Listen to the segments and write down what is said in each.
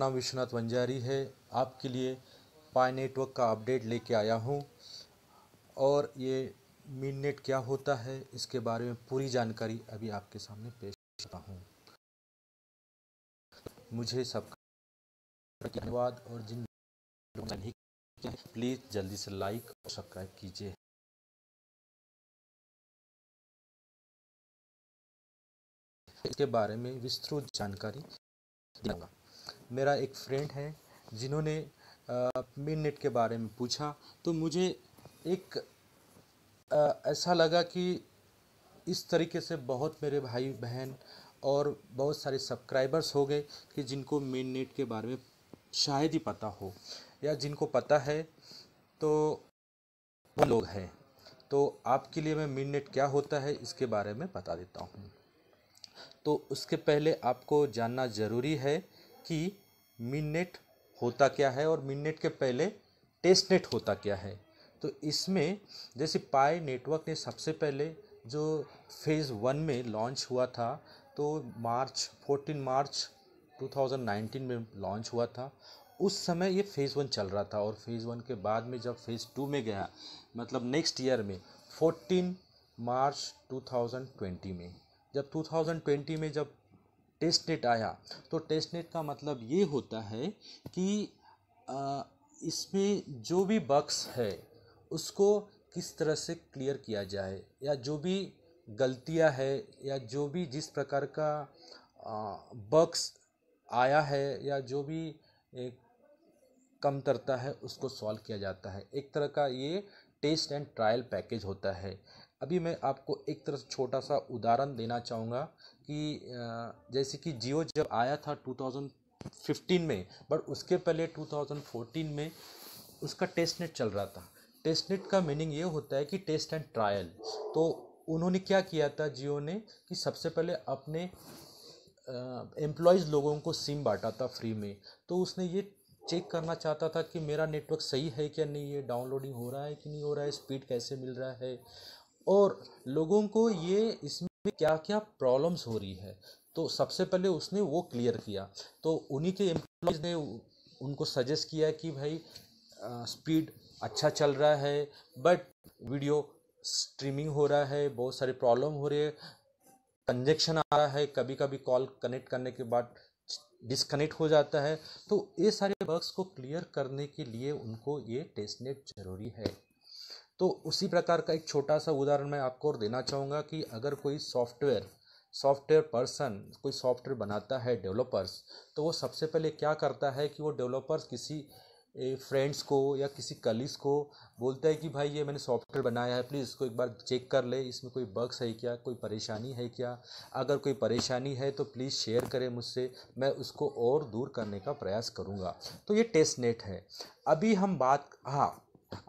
नाम विश्वनाथ वंजारी है आपके लिए पाई नेटवर्क का अपडेट लेके आया हूँ और ये मीन नेट क्या होता है इसके बारे में पूरी जानकारी अभी आपके सामने पेश करता हूँ मुझे सबका धन्यवाद और जिन प्लीज़ जल्दी से लाइक और सब्सक्राइब कीजिए इसके बारे में विस्तृत जानकारी दूंगा मेरा एक फ्रेंड है जिन्होंने मिन नेट के बारे में पूछा तो मुझे एक आ, ऐसा लगा कि इस तरीके से बहुत मेरे भाई बहन और बहुत सारे सब्सक्राइबर्स हो गए कि जिनको मेन नेट के बारे में शायद ही पता हो या जिनको पता है तो वो लोग हैं तो आपके लिए मैं मिड नेट क्या होता है इसके बारे में बता देता हूँ तो उसके पहले आपको जानना ज़रूरी है कि मिननेट होता क्या है और मिननेट के पहले टेस्टनेट होता क्या है तो इसमें जैसे पाई नेटवर्क ने सबसे पहले जो फेज़ वन में लॉन्च हुआ था तो मार्च फोर्टीन मार्च 2019 में लॉन्च हुआ था उस समय ये फ़ेज़ वन चल रहा था और फेज़ वन के बाद में जब फेज़ टू में गया मतलब नेक्स्ट ईयर में 14 मार्च 2020 में जब 2020 में जब टेस्ट नेट आया तो टेस्ट नेट का मतलब ये होता है कि इसमें जो भी बक्स है उसको किस तरह से क्लियर किया जाए या जो भी गलतियां है या जो भी जिस प्रकार का बक्स आया है या जो भी एक कमतरता है उसको सॉल्व किया जाता है एक तरह का ये टेस्ट एंड ट्रायल पैकेज होता है अभी मैं आपको एक तरह से छोटा सा उदाहरण देना चाहूँगा कि जैसे कि जियो जब आया था 2015 में बट उसके पहले 2014 में उसका टेस्ट नेट चल रहा था टेस्ट नेट का मीनिंग ये होता है कि टेस्ट एंड ट्रायल तो उन्होंने क्या किया था जियो ने कि सबसे पहले अपने एम्प्लॉयज़ लोगों को सिम बांटा था फ्री में तो उसने ये चेक करना चाहता था कि मेरा नेटवर्क सही है क्या नहीं है डाउनलोडिंग हो रहा है कि नहीं हो रहा है स्पीड कैसे मिल रहा है और लोगों को ये इसमें क्या क्या प्रॉब्लम्स हो रही है तो सबसे पहले उसने वो क्लियर किया तो उन्हीं के एम्प्लॉयज़ ने उनको सजेस्ट किया कि भाई स्पीड अच्छा चल रहा है बट वीडियो स्ट्रीमिंग हो रहा है बहुत सारे प्रॉब्लम हो रहे हैं कंजेक्शन आ रहा है कभी कभी कॉल कनेक्ट करने के बाद डिसकनेक्ट हो जाता है तो ये सारे बग्स को क्लियर करने के लिए उनको ये टेस्टनेट ज़रूरी है तो उसी प्रकार का एक छोटा सा उदाहरण मैं आपको और देना चाहूँगा कि अगर कोई सॉफ्टवेयर सॉफ्टवेयर पर्सन कोई सॉफ्टवेयर बनाता है डेवलपर्स तो वो सबसे पहले क्या करता है कि वो डेवलपर्स किसी फ्रेंड्स को या किसी कलीग्स को बोलता है कि भाई ये मैंने सॉफ्टवेयर बनाया है प्लीज़ इसको एक बार चेक कर ले इसमें कोई बग्स है क्या कोई परेशानी है क्या अगर कोई परेशानी है तो प्लीज़ शेयर करें मुझसे मैं उसको और दूर करने का प्रयास करूँगा तो ये टेस्ट नेट है अभी हम बात हाँ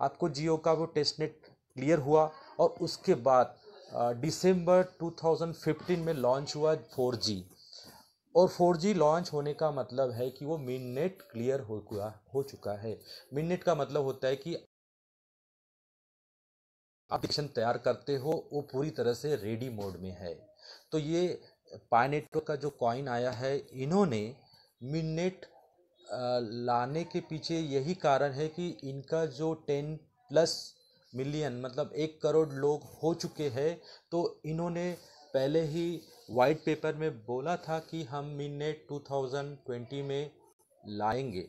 आपको जियो का वो टेस्ट नेट क्लियर हुआ और उसके बाद दिसंबर 2015 में लॉन्च हुआ 4G और 4G लॉन्च होने का मतलब है कि वो मिन नेट क्लियर हो चुका हो चुका है मिन नेट का मतलब होता है कि एप्लीकेशन तैयार करते हो वो पूरी तरह से रेडी मोड में है तो ये पाइनेटो का जो कॉइन आया है इन्होंने मिन नेट लाने के पीछे यही कारण है कि इनका जो टेन प्लस मिलियन मतलब एक करोड़ लोग हो चुके हैं तो इन्होंने पहले ही वाइट पेपर में बोला था कि हम थाउजेंड 2020 में लाएंगे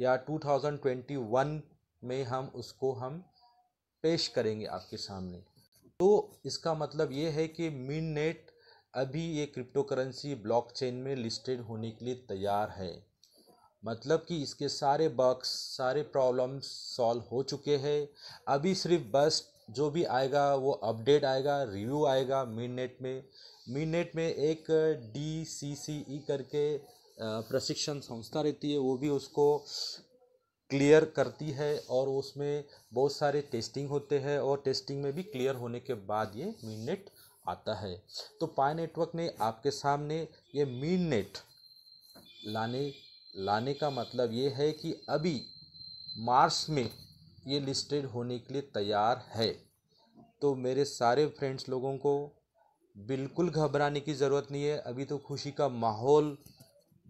या 2021 में हम उसको हम पेश करेंगे आपके सामने तो इसका मतलब ये है कि मिन नेट अभी ये क्रिप्टो करेंसी ब्लॉक में लिस्टेड होने के लिए तैयार है मतलब कि इसके सारे बक्स सारे प्रॉब्लम्स सॉल्व हो चुके हैं अभी सिर्फ बस जो भी आएगा वो अपडेट आएगा रिव्यू आएगा मिडनेट में मिडनेट में एक डी सी सी ई करके प्रशिक्षण संस्था रहती है वो भी उसको क्लियर करती है और उसमें बहुत सारे टेस्टिंग होते हैं और टेस्टिंग में भी क्लियर होने के बाद ये मिडनेट आता है तो पाए नेटवर्क ने आपके सामने ये मीन नेट लाने लाने का मतलब ये है कि अभी मार्च में ये लिस्टेड होने के लिए तैयार है तो मेरे सारे फ्रेंड्स लोगों को बिल्कुल घबराने की ज़रूरत नहीं है अभी तो खुशी का माहौल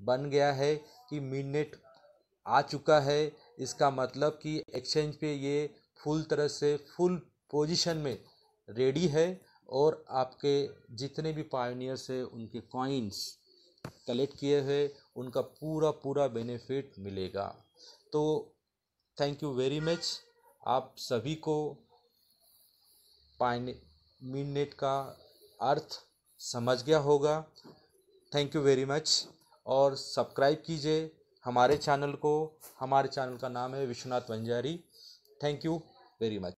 बन गया है कि नेट आ चुका है इसका मतलब कि एक्सचेंज पे ये फुल तरह से फुल पोजीशन में रेडी है और आपके जितने भी पायोनियर्स हैं उनके कॉइन्स कलेक्ट किए हुए उनका पूरा पूरा बेनिफिट मिलेगा तो थैंक यू वेरी मच आप सभी को पाइन मिनट का अर्थ समझ गया होगा थैंक यू वेरी मच और सब्सक्राइब कीजिए हमारे चैनल को हमारे चैनल का नाम है Vishwanath Vanjari thank you very much